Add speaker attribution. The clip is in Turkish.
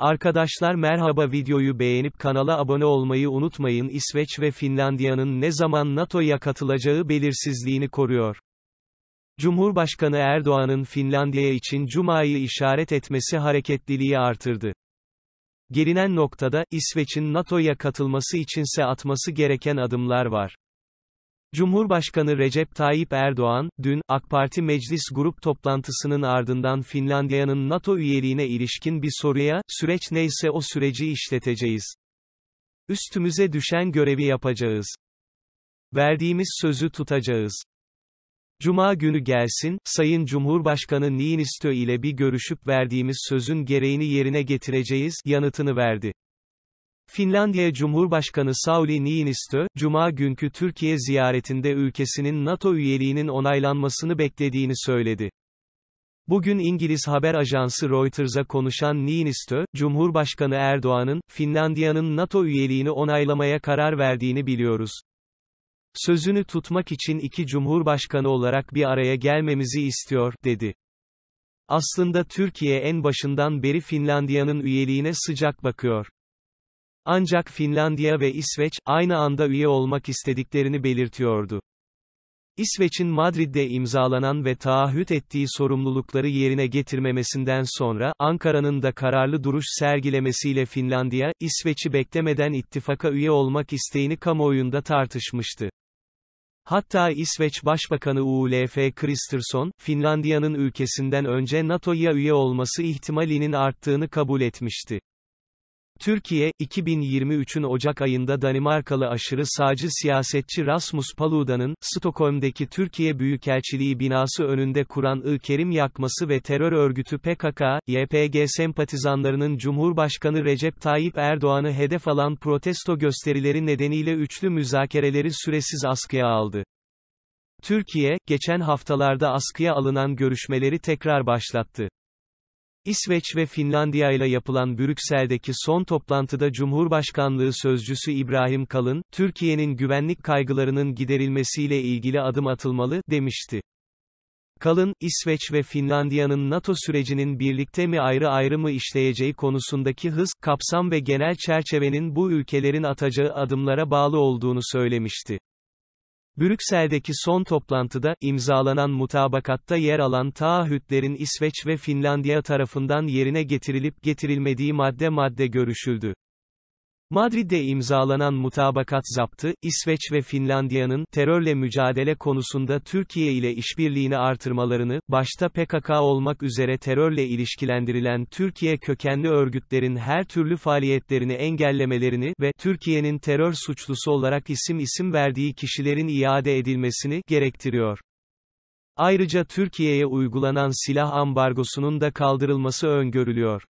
Speaker 1: Arkadaşlar merhaba videoyu beğenip kanala abone olmayı unutmayın İsveç ve Finlandiya'nın ne zaman NATO'ya katılacağı belirsizliğini koruyor. Cumhurbaşkanı Erdoğan'ın Finlandiya için Cuma'yı işaret etmesi hareketliliği artırdı. Gelinen noktada, İsveç'in NATO'ya katılması içinse atması gereken adımlar var. Cumhurbaşkanı Recep Tayyip Erdoğan, dün, AK Parti Meclis Grup toplantısının ardından Finlandiya'nın NATO üyeliğine ilişkin bir soruya, süreç neyse o süreci işleteceğiz. Üstümüze düşen görevi yapacağız. Verdiğimiz sözü tutacağız. Cuma günü gelsin, Sayın Cumhurbaşkanı Niinistö ile bir görüşüp verdiğimiz sözün gereğini yerine getireceğiz, yanıtını verdi. Finlandiya Cumhurbaşkanı Sauli Niinistö, Cuma günkü Türkiye ziyaretinde ülkesinin NATO üyeliğinin onaylanmasını beklediğini söyledi. Bugün İngiliz haber ajansı Reuters'a konuşan Niinistö, Cumhurbaşkanı Erdoğan'ın, Finlandiya'nın NATO üyeliğini onaylamaya karar verdiğini biliyoruz. Sözünü tutmak için iki cumhurbaşkanı olarak bir araya gelmemizi istiyor, dedi. Aslında Türkiye en başından beri Finlandiya'nın üyeliğine sıcak bakıyor. Ancak Finlandiya ve İsveç, aynı anda üye olmak istediklerini belirtiyordu. İsveç'in Madrid'de imzalanan ve taahhüt ettiği sorumlulukları yerine getirmemesinden sonra, Ankara'nın da kararlı duruş sergilemesiyle Finlandiya, İsveç'i beklemeden ittifaka üye olmak isteğini kamuoyunda tartışmıştı. Hatta İsveç Başbakanı ULF Kristersson, Finlandiya'nın ülkesinden önce NATO'ya üye olması ihtimalinin arttığını kabul etmişti. Türkiye, 2023'ün Ocak ayında Danimarkalı aşırı sağcı siyasetçi Rasmus Paludan'ın, Stockholm'deki Türkiye Büyükelçiliği binası önünde Kur'an-ı Kerim yakması ve terör örgütü PKK, YPG sempatizanlarının Cumhurbaşkanı Recep Tayyip Erdoğan'ı hedef alan protesto gösterileri nedeniyle üçlü müzakereleri süresiz askıya aldı. Türkiye, geçen haftalarda askıya alınan görüşmeleri tekrar başlattı. İsveç ve Finlandiya ile yapılan Brüksel'deki son toplantıda Cumhurbaşkanlığı Sözcüsü İbrahim Kalın, Türkiye'nin güvenlik kaygılarının giderilmesiyle ilgili adım atılmalı, demişti. Kalın, İsveç ve Finlandiya'nın NATO sürecinin birlikte mi ayrı ayrı mı işleyeceği konusundaki hız, kapsam ve genel çerçevenin bu ülkelerin atacağı adımlara bağlı olduğunu söylemişti. Brüksel'deki son toplantıda, imzalanan mutabakatta yer alan taahhütlerin İsveç ve Finlandiya tarafından yerine getirilip getirilmediği madde madde görüşüldü. Madrid'de imzalanan mutabakat zaptı, İsveç ve Finlandiya'nın terörle mücadele konusunda Türkiye ile işbirliğini artırmalarını, başta PKK olmak üzere terörle ilişkilendirilen Türkiye kökenli örgütlerin her türlü faaliyetlerini engellemelerini ve Türkiye'nin terör suçlusu olarak isim isim verdiği kişilerin iade edilmesini gerektiriyor. Ayrıca Türkiye'ye uygulanan silah ambargosunun da kaldırılması öngörülüyor.